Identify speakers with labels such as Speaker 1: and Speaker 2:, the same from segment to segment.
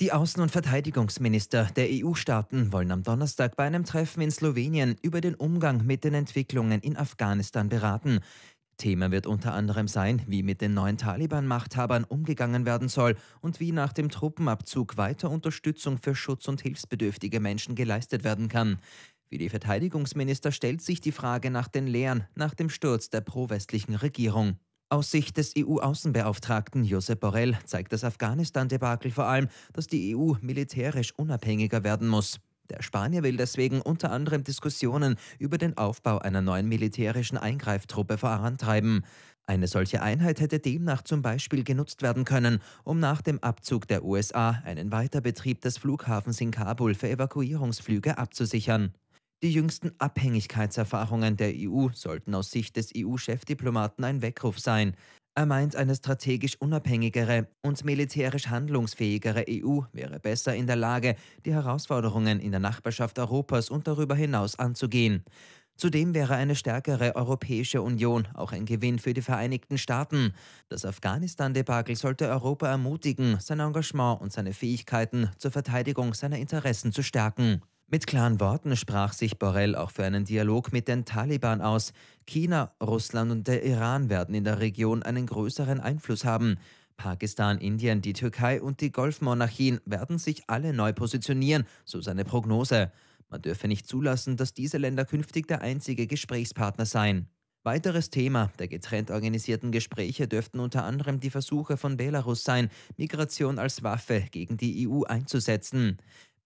Speaker 1: Die Außen- und Verteidigungsminister der EU-Staaten wollen am Donnerstag bei einem Treffen in Slowenien über den Umgang mit den Entwicklungen in Afghanistan beraten. Thema wird unter anderem sein, wie mit den neuen Taliban-Machthabern umgegangen werden soll und wie nach dem Truppenabzug weiter Unterstützung für schutz- und hilfsbedürftige Menschen geleistet werden kann. Wie die Verteidigungsminister stellt sich die Frage nach den Lehren nach dem Sturz der pro-westlichen Regierung. Aus Sicht des EU-Außenbeauftragten Josep Borrell zeigt das Afghanistan-Debakel vor allem, dass die EU militärisch unabhängiger werden muss. Der Spanier will deswegen unter anderem Diskussionen über den Aufbau einer neuen militärischen Eingreiftruppe vorantreiben. Eine solche Einheit hätte demnach zum Beispiel genutzt werden können, um nach dem Abzug der USA einen Weiterbetrieb des Flughafens in Kabul für Evakuierungsflüge abzusichern. Die jüngsten Abhängigkeitserfahrungen der EU sollten aus Sicht des EU-Chefdiplomaten ein Weckruf sein. Er meint, eine strategisch unabhängigere und militärisch handlungsfähigere EU wäre besser in der Lage, die Herausforderungen in der Nachbarschaft Europas und darüber hinaus anzugehen. Zudem wäre eine stärkere Europäische Union auch ein Gewinn für die Vereinigten Staaten. Das Afghanistan-Debakel sollte Europa ermutigen, sein Engagement und seine Fähigkeiten zur Verteidigung seiner Interessen zu stärken. Mit klaren Worten sprach sich Borrell auch für einen Dialog mit den Taliban aus. China, Russland und der Iran werden in der Region einen größeren Einfluss haben. Pakistan, Indien, die Türkei und die Golfmonarchien werden sich alle neu positionieren, so seine Prognose. Man dürfe nicht zulassen, dass diese Länder künftig der einzige Gesprächspartner seien. Weiteres Thema der getrennt organisierten Gespräche dürften unter anderem die Versuche von Belarus sein, Migration als Waffe gegen die EU einzusetzen.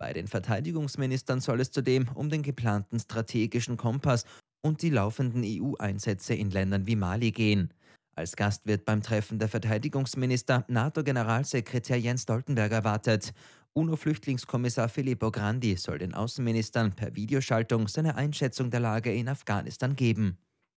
Speaker 1: Bei den Verteidigungsministern soll es zudem um den geplanten strategischen Kompass und die laufenden EU-Einsätze in Ländern wie Mali gehen. Als Gast wird beim Treffen der Verteidigungsminister NATO-Generalsekretär Jens Stoltenberg erwartet. UNO-Flüchtlingskommissar Filippo Grandi soll den Außenministern per Videoschaltung seine Einschätzung der Lage in Afghanistan geben.